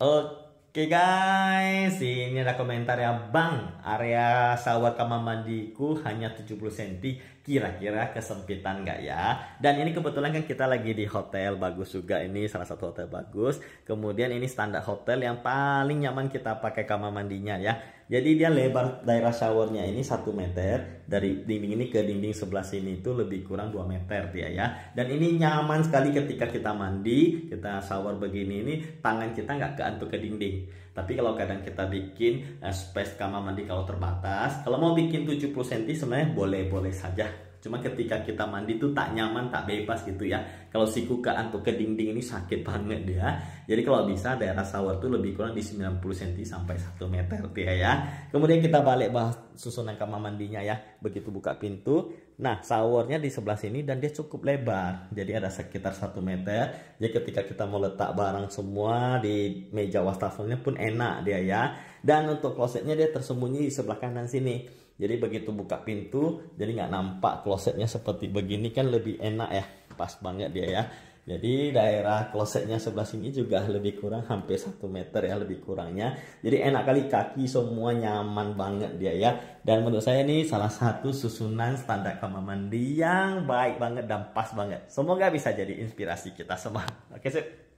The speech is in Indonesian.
呃。Oke okay guys, ini ada komentar ya Bang, area sawah kamar mandiku hanya 70 cm, kira-kira kesempitan nggak ya? Dan ini kebetulan kan kita lagi di hotel bagus juga, ini salah satu hotel bagus. Kemudian ini standar hotel yang paling nyaman kita pakai kamar mandinya ya. Jadi dia lebar daerah showernya ini 1 meter, dari dinding ini ke dinding sebelah sini itu lebih kurang 2 meter dia ya. Dan ini nyaman sekali ketika kita mandi, kita shower begini ini, tangan kita nggak keantuk ke dinding tapi kalau kadang kita bikin uh, space kamar mandi kalau terbatas, kalau mau bikin 70 cm sebenarnya boleh-boleh saja. Cuma ketika kita mandi tuh tak nyaman, tak bebas gitu ya. Kalau siku ke antuk ke dinding ini sakit banget dia. Ya. Jadi kalau bisa daerah shower tuh lebih kurang di 90 cm sampai 1 meter ya, ya. Kemudian kita balik bahas susunan kamar mandinya ya. Begitu buka pintu, Nah, sawornya di sebelah sini dan dia cukup lebar. Jadi ada sekitar 1 meter. Jadi ketika kita mau letak barang semua di meja wastafelnya pun enak dia ya. Dan untuk klosetnya dia tersembunyi di sebelah kanan sini. Jadi begitu buka pintu, jadi nggak nampak klosetnya seperti begini kan lebih enak ya. Pas banget dia ya. Jadi daerah klosetnya sebelah sini juga lebih kurang hampir satu meter ya lebih kurangnya. Jadi enak kali kaki semua nyaman banget dia ya. Dan menurut saya ini salah satu susunan standar kamar mandi yang baik banget dan pas banget. Semoga bisa jadi inspirasi kita semua. Oke sip.